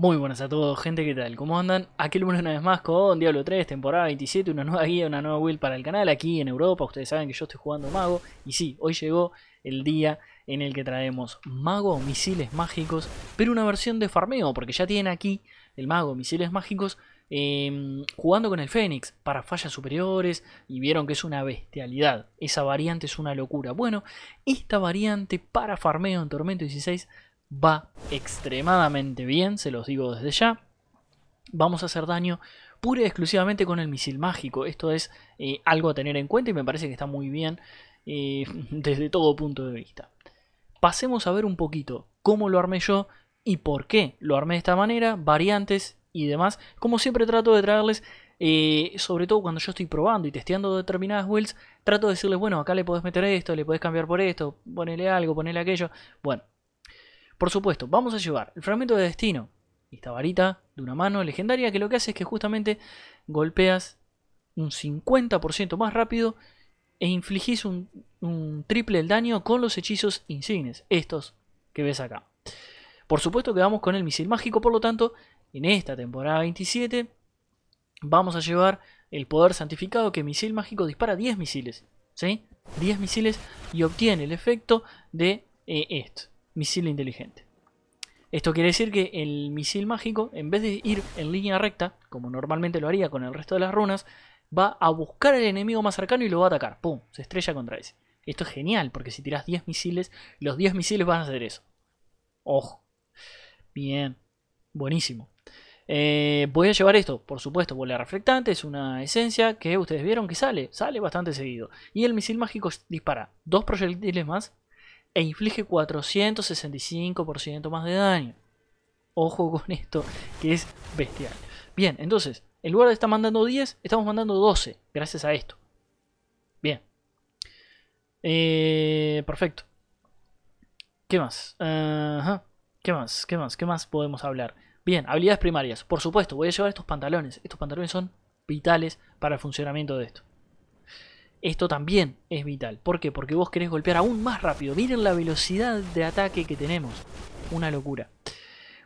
Muy buenas a todos, gente, ¿qué tal? ¿Cómo andan? Aquí lunes una vez más con Diablo 3, temporada 27, una nueva guía, una nueva build para el canal aquí en Europa. Ustedes saben que yo estoy jugando Mago y sí, hoy llegó el día en el que traemos Mago, Misiles Mágicos, pero una versión de farmeo, porque ya tienen aquí el Mago, Misiles Mágicos, em, jugando con el Fénix para fallas superiores y vieron que es una bestialidad. Esa variante es una locura. Bueno, esta variante para farmeo en Tormento 16 va extremadamente bien, se los digo desde ya. Vamos a hacer daño pura y exclusivamente con el misil mágico. Esto es eh, algo a tener en cuenta y me parece que está muy bien eh, desde todo punto de vista. Pasemos a ver un poquito cómo lo armé yo y por qué lo armé de esta manera, variantes y demás. Como siempre trato de traerles, eh, sobre todo cuando yo estoy probando y testeando determinadas builds, trato de decirles, bueno, acá le podés meter esto, le podés cambiar por esto, ponele algo, ponele aquello. Bueno, por supuesto, vamos a llevar el fragmento de destino y esta varita de una mano legendaria que lo que hace es que justamente golpeas un 50% más rápido e infligís un, triple el daño con los hechizos insignes, estos que ves acá. Por supuesto que vamos con el misil mágico, por lo tanto, en esta temporada 27 vamos a llevar el poder santificado que misil mágico dispara 10 misiles, ¿sí? 10 misiles y obtiene el efecto de eh, esto misil inteligente. Esto quiere decir que el misil mágico, en vez de ir en línea recta, como normalmente lo haría con el resto de las runas, va a buscar al enemigo más cercano y lo va a atacar. ¡Pum! Se estrella contra ese. Esto es genial, porque si tiras 10 misiles, los 10 misiles van a hacer eso. ¡Ojo! Bien. Buenísimo. Eh, voy a llevar esto, por supuesto, bola reflectante, es una esencia que ustedes vieron que sale, sale bastante seguido. Y el misil mágico dispara dos proyectiles más e inflige 465% más de daño. Ojo con esto, que es bestial. Bien, entonces, en lugar de estar mandando 10, estamos mandando 12, gracias a esto. Bien. Eh, perfecto. ¿Qué más? ¿Qué más? ¿Qué más? ¿Qué más podemos hablar? Bien, habilidades primarias. Por supuesto, voy a llevar estos pantalones. Estos pantalones son vitales para el funcionamiento de esto. Esto también es vital. ¿Por qué? Porque vos querés golpear aún más rápido. Miren la velocidad de ataque que tenemos. Una locura.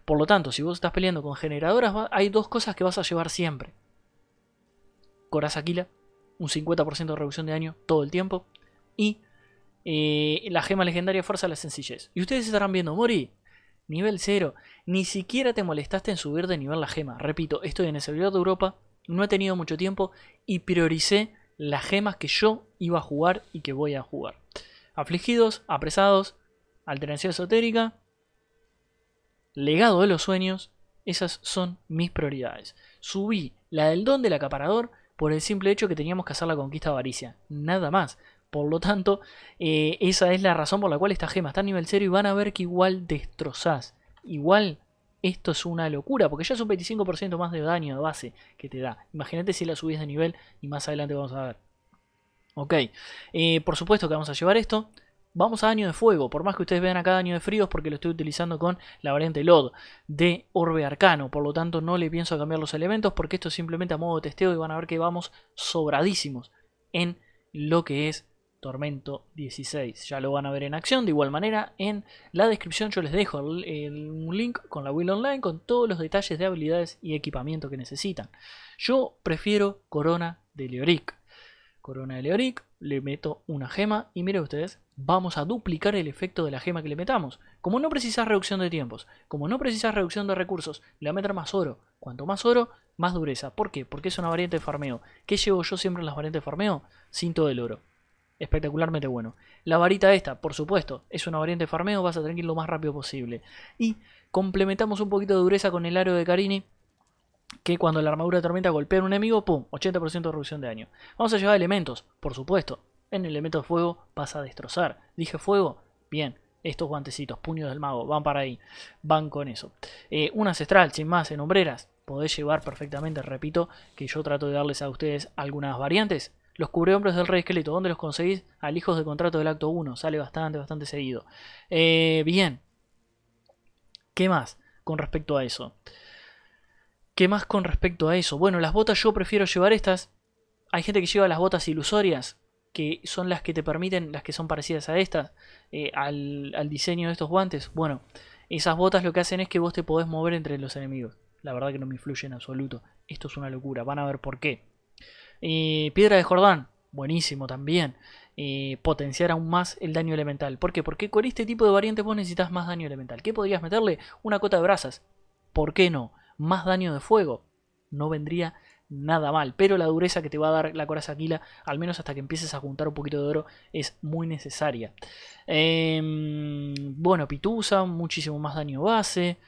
Por lo tanto, si vos estás peleando con generadoras, hay dos cosas que vas a llevar siempre. Coraza Aquila, un 50% de reducción de daño todo el tiempo. Y eh, la gema legendaria fuerza la sencillez. Y ustedes estarán viendo, Mori, nivel 0. Ni siquiera te molestaste en subir de nivel la gema. Repito, estoy en el servidor de Europa, no he tenido mucho tiempo y prioricé las gemas que yo iba a jugar y que voy a jugar. Afligidos, apresados, alternancia esotérica, legado de los sueños, esas son mis prioridades. Subí la del don del acaparador por el simple hecho que teníamos que hacer la conquista de avaricia, nada más. Por lo tanto, eh, esa es la razón por la cual esta gema está a nivel 0 y van a ver que igual destrozás. Igual esto es una locura, porque ya es un 25% más de daño de base que te da. Imagínate si la subís de nivel y más adelante vamos a ver. Ok, eh, por supuesto que vamos a llevar esto. Vamos a daño de fuego, por más que ustedes vean acá daño de es porque lo estoy utilizando con la variante LOD de Orbe Arcano, por lo tanto no le pienso cambiar los elementos porque esto es simplemente a modo de testeo y van a ver que vamos sobradísimos en lo que es Tormento 16. Ya lo van a ver en acción. De igual manera, en la descripción yo les dejo un link con la Will Online con todos los detalles de habilidades y equipamiento que necesitan. Yo prefiero Corona de Leoric. Corona de Leoric, le meto una gema y miren ustedes, vamos a duplicar el efecto de la gema que le metamos. Como no precisa reducción de tiempos, como no precisa reducción de recursos, le va a meter más oro. Cuanto más oro, más dureza. ¿Por qué? Porque es una variante de farmeo. ¿Qué llevo yo siempre en las variantes de farmeo? Cinto del oro espectacularmente bueno. La varita esta, por supuesto, es una variante de farmeo, vas a tener que ir lo más rápido posible. Y complementamos un poquito de dureza con el aro de Carini, que cuando la armadura de tormenta golpea a un enemigo, ¡pum! 80% de reducción de daño. Vamos a llevar elementos, por supuesto. En el elemento de fuego vas a destrozar. Dije fuego, bien. Estos guantecitos, puños del mago, van para ahí. Van con eso. Eh, un ancestral, sin más, en hombreras. Podés llevar perfectamente, repito, que yo trato de darles a ustedes algunas variantes los cubrehombros del Rey Esqueleto, ¿dónde los conseguís? Al hijos de contrato del acto 1, sale bastante, bastante seguido. Eh, bien, ¿qué más con respecto a eso? ¿Qué más con respecto a eso? Bueno, las botas yo prefiero llevar estas. Hay gente que lleva las botas ilusorias, que son las que te permiten, las que son parecidas a estas, eh, al, al diseño de estos guantes. Bueno, esas botas lo que hacen es que vos te podés mover entre los enemigos. La verdad que no me influye en absoluto. Esto es una locura, van a ver por qué. Piedra de Jordán, buenísimo también. potenciar aún más el daño elemental. ¿Por qué? Porque con este tipo de variantes vos necesitas más daño elemental. ¿Qué podrías meterle? Una cota de brasas. ¿Por qué no? Más daño de fuego. No vendría nada mal. Pero la dureza que te va a dar la coraza aquila, al menos hasta que empieces a juntar un poquito de oro, es muy necesaria. Em, bueno, pitusa, muchísimo más daño base.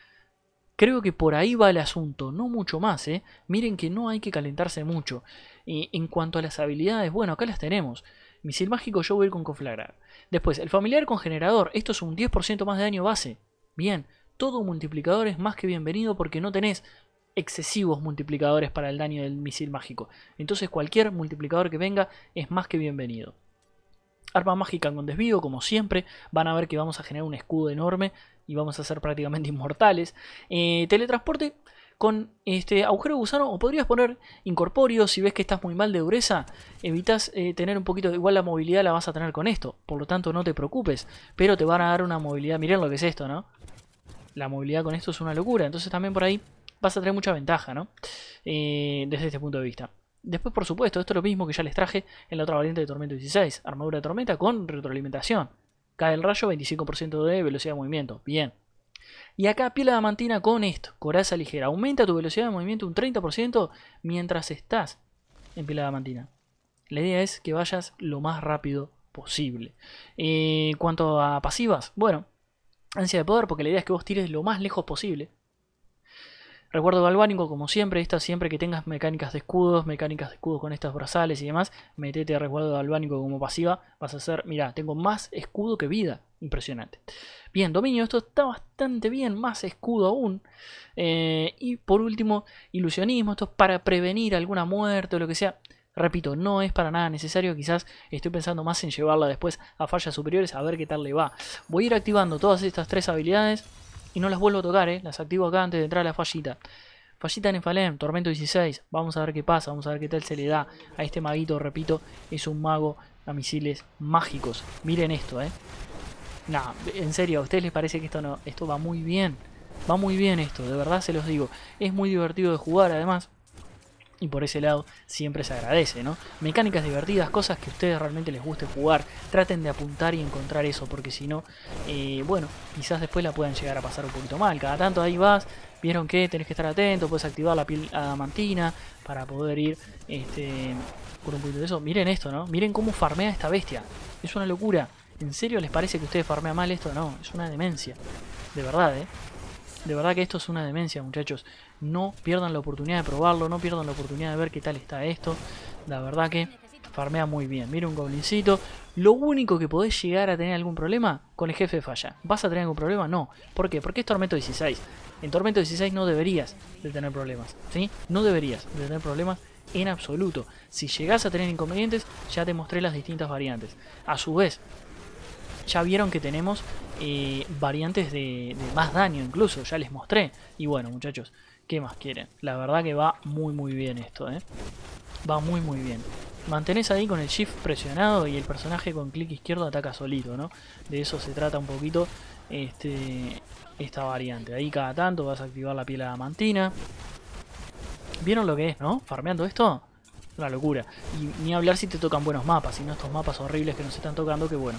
Creo que por ahí va el asunto, no mucho más, ¿eh? Miren que no hay que calentarse mucho. Y en cuanto a las habilidades, bueno, acá las tenemos. Misil mágico yo voy a ir con coflagra Después, el familiar con generador, esto es un 10% más de daño base. Bien, todo multiplicador es más que bienvenido porque no tenés excesivos multiplicadores para el daño del misil mágico. Entonces cualquier multiplicador que venga es más que bienvenido. Arma mágica con desvío, como siempre, van a ver que vamos a generar un escudo enorme y vamos a ser prácticamente inmortales. Eh, teletransporte con este agujero gusano o podrías poner incorpóreos si ves que estás muy mal de dureza evitas eh, tener un poquito de igual la movilidad la vas a tener con esto por lo tanto no te preocupes pero te van a dar una movilidad miren lo que es esto no la movilidad con esto es una locura entonces también por ahí vas a tener mucha ventaja no eh, desde este punto de vista después por supuesto esto es lo mismo que ya les traje en la otra variante de tormento 16 armadura de tormenta con retroalimentación Cae el rayo, 25% de velocidad de movimiento. Bien. Y acá piel diamantina con esto, coraza ligera. Aumenta tu velocidad de movimiento un 30% mientras estás en piel diamantina. La idea es que vayas lo más rápido posible. En eh, cuanto a pasivas, bueno, ansia de poder, porque la idea es que vos tires lo más lejos posible Recuerdo galvánico, como siempre, esta siempre que tengas mecánicas de escudos, mecánicas de escudos con estas brazales y demás, metete a recuerdo galvánico como pasiva, vas a hacer, mira, tengo más escudo que vida, impresionante. Bien, dominio, esto está bastante bien, más escudo aún. Eh, y por último, ilusionismo, esto es para prevenir alguna muerte o lo que sea. Repito, no es para nada necesario, quizás estoy pensando más en llevarla después a fallas superiores a ver qué tal le va. Voy a ir activando todas estas tres habilidades y no las vuelvo a tocar, ¿eh? las activo acá antes de entrar a la fallita. Fallita en Falem, Tormento 16, vamos a ver qué pasa, vamos a ver qué tal se le da a este maguito, repito, es un mago a misiles mágicos. Miren esto, ¿eh? Nah, en serio, ¿a ustedes les parece que esto, no, esto va muy bien? Va muy bien esto, de verdad se los digo. Es muy divertido de jugar además y por ese lado siempre se agradece, ¿no? Mecánicas divertidas, cosas que a ustedes realmente les guste jugar, traten de apuntar y encontrar eso, porque si no, eh, bueno, quizás después la puedan llegar a pasar un poquito mal, cada tanto ahí vas, vieron que tenés que estar atento, puedes activar la piel adamantina para poder ir, este, por un poquito de eso, miren esto, ¿no? Miren cómo farmea esta bestia, es una locura, ¿en serio les parece que ustedes farmean mal esto? No, es una demencia, de verdad, ¿eh? De verdad que esto es una demencia, muchachos. No pierdan la oportunidad de probarlo, no pierdan la oportunidad de ver qué tal está esto. La verdad que farmea muy bien. Mira un goblincito. Lo único que podés llegar a tener algún problema con el jefe de falla. ¿Vas a tener algún problema? No. ¿Por qué? Porque es Tormento 16. En Tormento 16 no deberías de tener problemas. ¿Sí? No deberías de tener problemas en absoluto. Si llegás a tener inconvenientes, ya te mostré las distintas variantes. A su vez, ya vieron que tenemos eh, variantes de, más daño incluso, ya les mostré. Y bueno, muchachos, ¿qué más quieren? La verdad que va muy muy bien esto, ¿eh? Va muy muy bien. Mantenés ahí con el shift presionado y el personaje con clic izquierdo ataca solito, ¿no? De eso se trata un poquito este, esta variante. Ahí cada tanto vas a activar la piel adamantina. ¿Vieron lo que es, no? Farmeando esto una locura. Y ni hablar si te tocan buenos mapas, sino estos mapas horribles que nos están tocando, que bueno,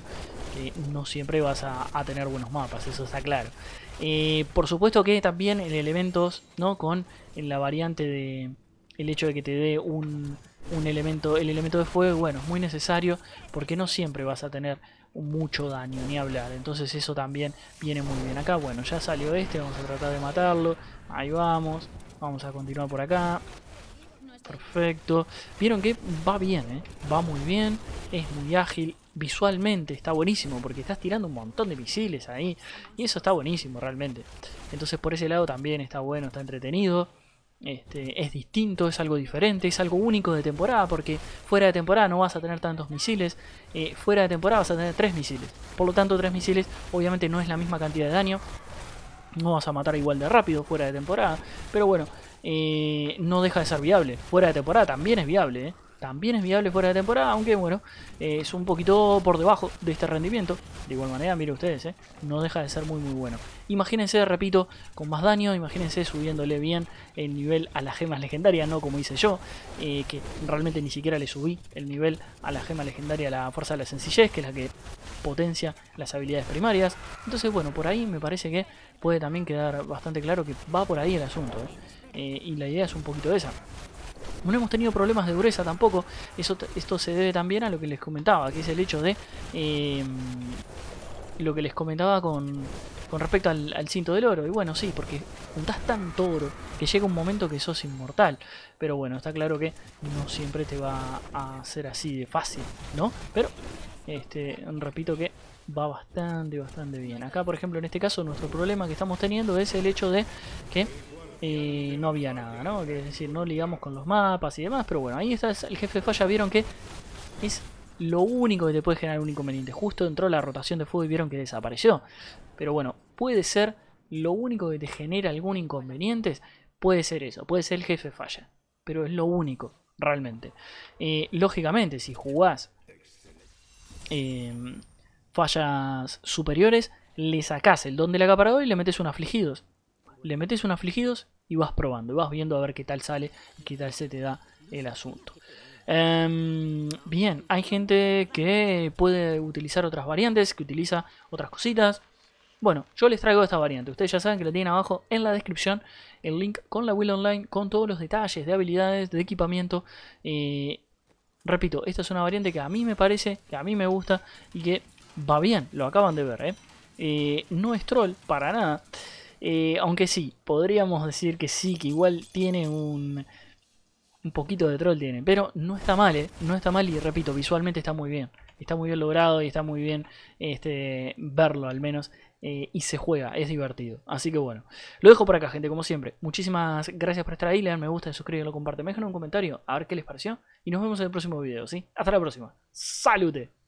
que no siempre vas a, tener buenos mapas, eso está claro. Eh, por supuesto que también en elementos, ¿no? Con la variante de el hecho de que te dé un, un elemento, el elemento de fuego, bueno, es muy necesario porque no siempre vas a tener mucho daño, ni hablar. Entonces eso también viene muy bien. Acá, bueno, ya salió este, vamos a tratar de matarlo. Ahí vamos. Vamos a continuar por acá perfecto. Vieron que va bien, ¿eh? va muy bien, es muy ágil, visualmente está buenísimo porque estás tirando un montón de misiles ahí y eso está buenísimo realmente. Entonces por ese lado también está bueno, está entretenido. Este, es distinto, es algo diferente, es algo único de temporada, porque fuera de temporada no vas a tener tantos misiles, eh, fuera de temporada vas a tener tres misiles, por lo tanto tres misiles obviamente no es la misma cantidad de daño, no vas a matar igual de rápido fuera de temporada, pero bueno, eh, no deja de ser viable. Fuera de temporada también es viable, eh. También es viable fuera de temporada, aunque bueno, eh, es un poquito por debajo de este rendimiento. De igual manera, mire ustedes, no deja de ser muy muy bueno. Imagínense, repito, con más daño, imagínense subiéndole bien el nivel a las gemas legendarias, no como hice yo, que realmente ni siquiera le subí el nivel a la gema legendaria, la fuerza de la sencillez, que es la que potencia las habilidades primarias. Entonces, bueno, por ahí me parece que puede también quedar bastante claro que va por ahí el asunto. ¿eh? Eh, y la idea es un poquito esa. No hemos tenido problemas de dureza tampoco, Eso, esto se debe también a lo que les comentaba, que es el hecho de em, lo que les comentaba con, con respecto al, cinto del oro. Y bueno, sí, porque juntás tanto oro que llega un momento que sos inmortal. Pero bueno, está claro que no siempre te va a ser así de fácil, ¿no? Pero, este, repito que va bastante, bastante bien. Acá, por ejemplo, en este caso, nuestro problema que estamos teniendo es el hecho de que no había nada, ¿no? Es decir, no ligamos con los mapas y demás, pero bueno, ahí está el jefe falla, vieron que es lo único que te puede generar un inconveniente. Justo entró la rotación de fuego y vieron que desapareció. Pero bueno, puede ser lo único que te genera algún inconveniente, puede ser eso, puede ser el jefe falla. Pero es lo único, realmente. Eh, lógicamente, si jugás em, fallas superiores, le sacás el don del acaparador y le metes un afligidos. Le metes un afligidos y vas probando, y vas viendo a ver qué tal sale y qué tal se te da el asunto. Em, bien, hay gente que puede utilizar otras variantes, que utiliza otras cositas. Bueno, yo les traigo esta variante. Ustedes ya saben que la tienen abajo en la descripción. El link con la Will Online, con todos los detalles de habilidades, de equipamiento. repito, esta es una variante que a mí me parece, que a mí me gusta y que va bien. Lo acaban de ver, ¿eh? Eh, no es troll para nada. Eh, aunque sí, podríamos decir que sí, que igual tiene un, un poquito de troll tiene. Pero no está mal, eh, No está mal y repito, visualmente está muy bien. Está muy bien logrado y está muy bien este, verlo al menos. Eh, y se juega, es divertido. Así que bueno, lo dejo por acá, gente, como siempre. Muchísimas gracias por estar ahí. Le dan me gusta, suscríbanlo, comparten. Me dejan un comentario a ver qué les pareció. Y nos vemos en el próximo video, ¿sí? Hasta la próxima. ¡Salute!